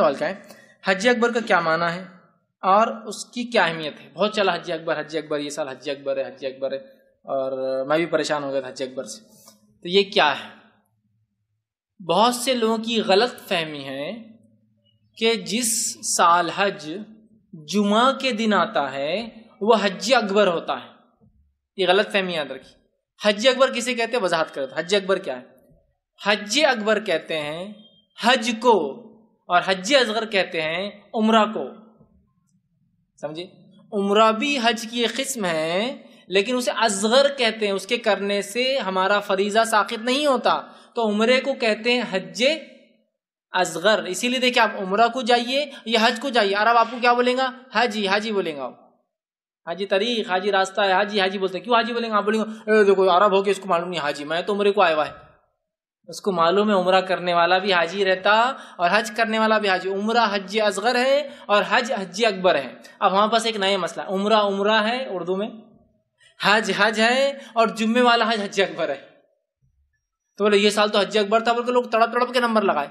सवाल क्या है हज अकबर का क्या माना है और उसकी क्या अहमियत है बहुत चला हज अकबर हज अकबर ये साल हज अकबर है हज अकबर है और मैं भी परेशान हो गया था हज अकबर से तो ये क्या है बहुत से लोगों की गलत फहमी है कि जिस साल हज जुमा के दिन आता है वह हज अकबर होता है ये गलत फहमी याद रखी हज अकबर किसे कहते हैं वजाहत करते हज अकबर क्या है हज अकबर कहते हैं हज को और हज असगर कहते हैं उम्र को समझे उमरा भी हज की एक किस्म है लेकिन उसे असगर कहते हैं उसके करने से हमारा फरीजा साखित नहीं होता तो उम्र को कहते हैं हज असगर इसीलिए देखिए आप उम्र को जाइए या हज को जाइए अरब आपको क्या बोलेगा हाजी हाजी बोलेगा आप हाजी तरीक हाजी रास्ता है हाजी हाजी बोलते हैं क्यों हाजी बोलेंगे आप बोलेंगे देखो अरब गया इसको मालूम नहीं हाजी मैं तो उम्रे को आया हुआ है उसको मालूम है उम्र करने वाला भी हाजी रहता और हज करने वाला भी हाजी उम्र हज असगर है और हज हज अकबर है अब हमारे पास एक नया मसला उम्र उम्र है उर्दू में हज हज है और जुम्मे वाला हज हज अकबर है तो बोले ये साल तो हज अकबर था बोलकर लोग तड़प तड़प के नंबर लगाए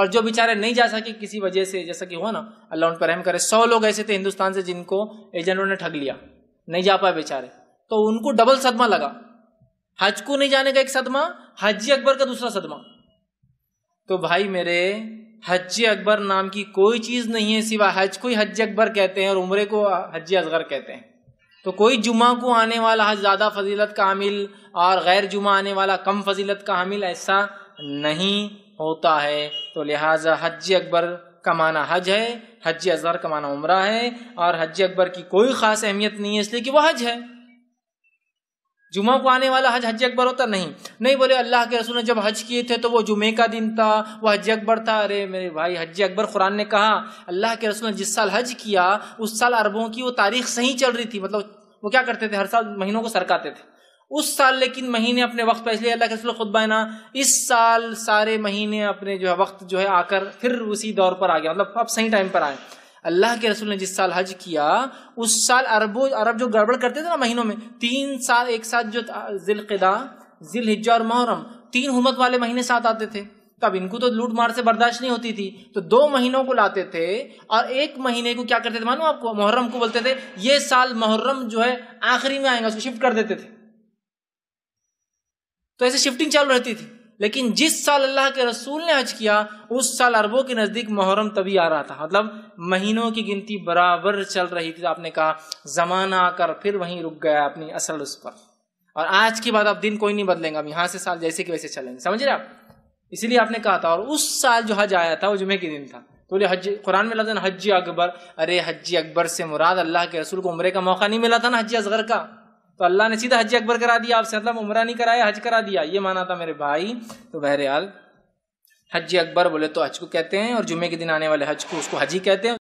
और जो बेचारे नहीं जा सके किसी वजह से जैसा कि हुआ ना अल्लाह उन पर रहम करे सौ लोग ऐसे थे हिंदुस्तान से जिनको एजेंटों ने ठग लिया नहीं जा पाए बेचारे तो उनको डबल सदमा लगा हज को नहीं जाने का एक सदमा हज अकबर का दूसरा सदमा तो भाई मेरे हज अकबर नाम की कोई चीज नहीं है सिवा हज को ही हज अकबर कहते हैं और उमरे को हजी असगर कहते हैं तो कोई जुमा को आने वाला हज ज्यादा फजीलत का हामिल और गैर जुमा आने वाला कम फजीलत का हामिल ऐसा नहीं होता है तो लिहाजा हज अकबर का माना हज है हज अजहर का माना उम्र है और हज अकबर की कोई खास अहमियत नहीं है इसलिए कि वह हज है जुमा को आने वाला हज हज अकबर होता नहीं नहीं बोले अल्लाह के रसूल ने जब हज किए थे तो वो जुमे का दिन था वो हज अकबर था अरे मेरे भाई हज अकबर कुरान ने कहा अल्लाह के रसूल ने जिस साल हज किया उस साल अरबों की वो तारीख सही चल रही थी मतलब वो क्या करते थे हर साल महीनों को सरकाते थे उस साल लेकिन महीने अपने वक्त पर इसलिए अल्लाह के रसूल खुद बना इस साल सारे महीने अपने जो है वक्त जो है आकर फिर उसी दौर पर आ गया मतलब अब सही टाइम पर आए अल्लाह के रसूल ने जिस साल हज किया उस साल अरबों अरब जो गड़बड़ करते थे ना महीनों में तीन साल एक साथ जो जिलकदा जिल हिज्जा और मोहरम तीन हुमत वाले महीने साथ आते थे तो अब इनको तो लूट मार से बर्दाश्त नहीं होती थी तो दो महीनों को लाते थे और एक महीने को क्या करते थे मानो आपको मुहर्रम को बोलते थे ये साल मुहर्रम जो है आखिरी में आएगा उसको शिफ्ट कर देते थे तो ऐसे शिफ्टिंग चालू रहती थी लेकिन जिस साल अल्लाह के रसूल ने हज किया उस साल अरबों के नज़दीक मुहर्रम तभी आ रहा था मतलब महीनों की गिनती बराबर चल रही थी आपने कहा ज़माना आकर फिर वहीं रुक गया अपनी असल उस पर और आज की बात आप दिन कोई नहीं बदलेंगे अब यहां से साल जैसे कि वैसे चलेंगे समझ रहे आप इसीलिए आपने कहा था और उस साल जो हज आया था वो जुमे के दिन था तो बोले हज कुरान में लगता हज अकबर अरे हज अकबर से मुराद अल्लाह के रसूल को उम्र का मौका नहीं मिला था ना हज असगर का तो अल्लाह ने सीधा हज अकबर करा दिया आपसे मतलब उमरा नहीं कराया हज करा दिया ये माना था मेरे भाई तो बहरहाल हज अकबर बोले तो हज को कहते हैं और जुमे के दिन आने वाले हज को उसको हज ही कहते हैं